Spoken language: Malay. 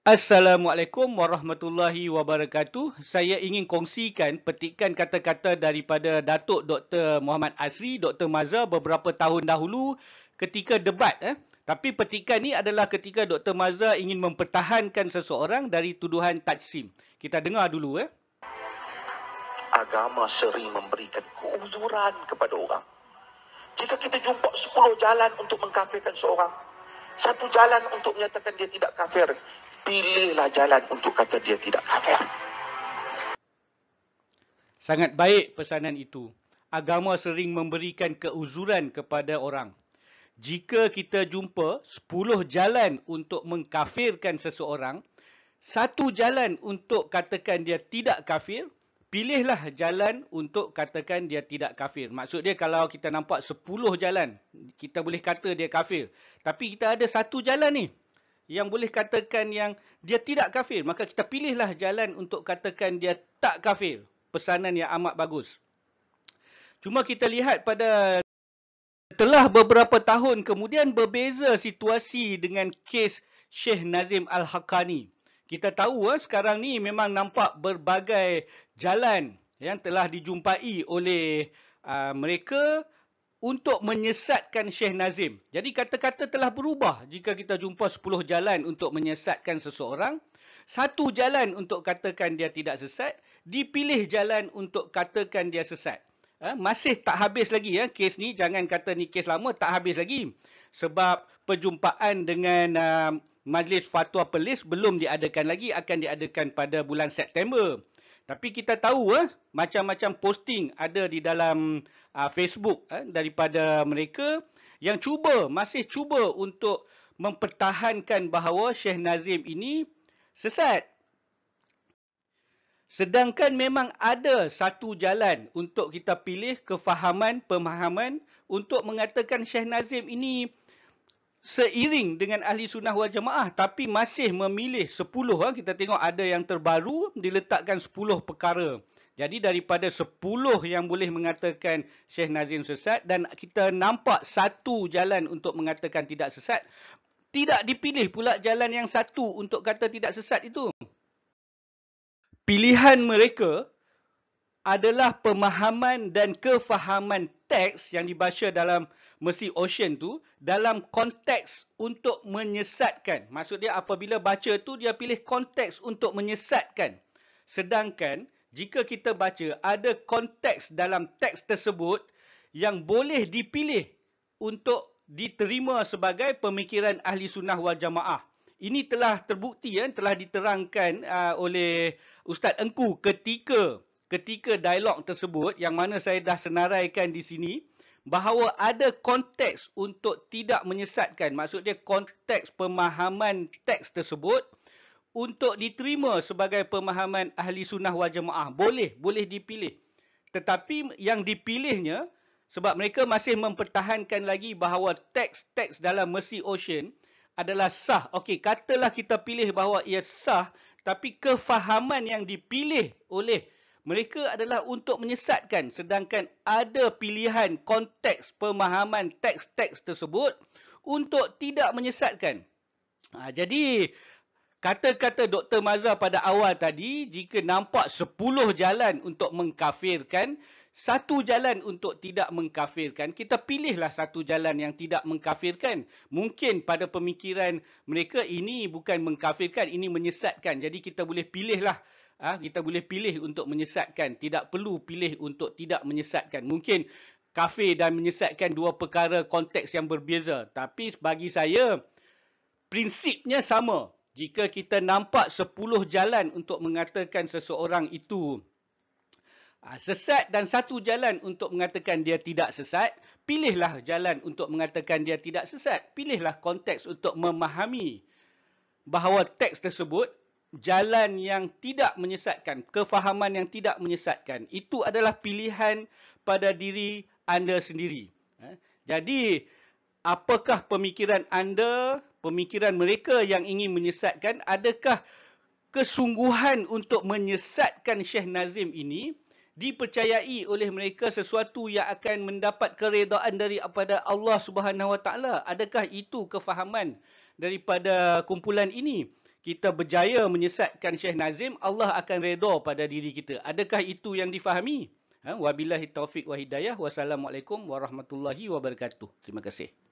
Assalamualaikum warahmatullahi wabarakatuh. Saya ingin kongsikan petikan kata-kata daripada Datuk Dr. Muhammad Asri, Dr. Mazhar beberapa tahun dahulu ketika debat. Eh. Tapi petikan ini adalah ketika Dr. Mazhar ingin mempertahankan seseorang dari tuduhan Tajsim. Kita dengar dulu. Eh. Agama sering memberikan keuzuran kepada orang. Jika kita jumpa 10 jalan untuk mengkafirkan seorang, satu jalan untuk menyatakan dia tidak kafir, pilihlah jalan untuk kata dia tidak kafir. Sangat baik pesanan itu. Agama sering memberikan keuzuran kepada orang. Jika kita jumpa 10 jalan untuk mengkafirkan seseorang, satu jalan untuk katakan dia tidak kafir, pilihlah jalan untuk katakan dia tidak kafir. Maksud dia kalau kita nampak 10 jalan, kita boleh kata dia kafir. Tapi kita ada satu jalan ni, yang boleh katakan yang dia tidak kafir. Maka kita pilihlah jalan untuk katakan dia tak kafir. Pesanan yang amat bagus. Cuma kita lihat pada telah beberapa tahun kemudian berbeza situasi dengan kes Sheikh Nazim al Hakani. Kita tahu eh, sekarang ni memang nampak berbagai jalan yang telah dijumpai oleh ah, mereka. Mereka untuk menyesatkan Syekh Nazim. Jadi kata-kata telah berubah jika kita jumpa 10 jalan untuk menyesatkan seseorang. Satu jalan untuk katakan dia tidak sesat, dipilih jalan untuk katakan dia sesat. Eh, masih tak habis lagi ya eh, kes ni, jangan kata ni kes lama, tak habis lagi. Sebab perjumpaan dengan uh, Majlis Fatwa Pelis belum diadakan lagi, akan diadakan pada bulan September. Tapi kita tahu eh, macam-macam posting ada di dalam uh, Facebook eh, daripada mereka yang cuba, masih cuba untuk mempertahankan bahawa Syekh Nazim ini sesat. Sedangkan memang ada satu jalan untuk kita pilih kefahaman, pemahaman untuk mengatakan Syekh Nazim ini seiring dengan ahli sunnah wal jamaah tapi masih memilih 10 ha, kita tengok ada yang terbaru diletakkan 10 perkara jadi daripada 10 yang boleh mengatakan Syekh Nazim sesat dan kita nampak satu jalan untuk mengatakan tidak sesat tidak dipilih pula jalan yang satu untuk kata tidak sesat itu pilihan mereka adalah pemahaman dan kefahaman teks yang dibaca dalam Mesir Ocean tu dalam konteks untuk menyesatkan. Maksudnya apabila baca tu dia pilih konteks untuk menyesatkan. Sedangkan jika kita baca ada konteks dalam teks tersebut yang boleh dipilih untuk diterima sebagai pemikiran ahli sunnah wal jamaah. Ini telah terbukti ya, telah diterangkan uh, oleh Ustaz Engku ketika ketika dialog tersebut yang mana saya dah senaraikan di sini bahawa ada konteks untuk tidak menyesatkan maksudnya konteks pemahaman teks tersebut untuk diterima sebagai pemahaman ahli sunnah wal jemaah boleh boleh dipilih tetapi yang dipilihnya sebab mereka masih mempertahankan lagi bahawa teks-teks dalam Mercy Ocean adalah sah. Okey, katalah kita pilih bahawa ia sah, tapi kefahaman yang dipilih oleh mereka adalah untuk menyesatkan sedangkan ada pilihan konteks pemahaman teks-teks tersebut untuk tidak menyesatkan. Ha, jadi, kata-kata Dr. Mazhar pada awal tadi, jika nampak 10 jalan untuk mengkafirkan, satu jalan untuk tidak mengkafirkan, kita pilihlah satu jalan yang tidak mengkafirkan. Mungkin pada pemikiran mereka ini bukan mengkafirkan, ini menyesatkan. Jadi kita boleh pilihlah ah kita boleh pilih untuk menyesatkan tidak perlu pilih untuk tidak menyesatkan mungkin kafir dan menyesatkan dua perkara konteks yang berbeza tapi bagi saya prinsipnya sama jika kita nampak sepuluh jalan untuk mengatakan seseorang itu ah, sesat dan satu jalan untuk mengatakan dia tidak sesat pilihlah jalan untuk mengatakan dia tidak sesat pilihlah konteks untuk memahami bahawa teks tersebut jalan yang tidak menyesatkan, kefahaman yang tidak menyesatkan. Itu adalah pilihan pada diri anda sendiri. Ha? Jadi, apakah pemikiran anda, pemikiran mereka yang ingin menyesatkan, adakah kesungguhan untuk menyesatkan Syekh Nazim ini dipercayai oleh mereka sesuatu yang akan mendapat keredaan daripada Allah Subhanahu Wa adakah itu kefahaman daripada kumpulan ini kita berjaya menyesatkan Syekh Nazim, Allah akan redha pada diri kita. Adakah itu yang difahami? Ha? Wabilahi taufiq wa hidayah. Wassalamualaikum warahmatullahi wabarakatuh. Terima kasih.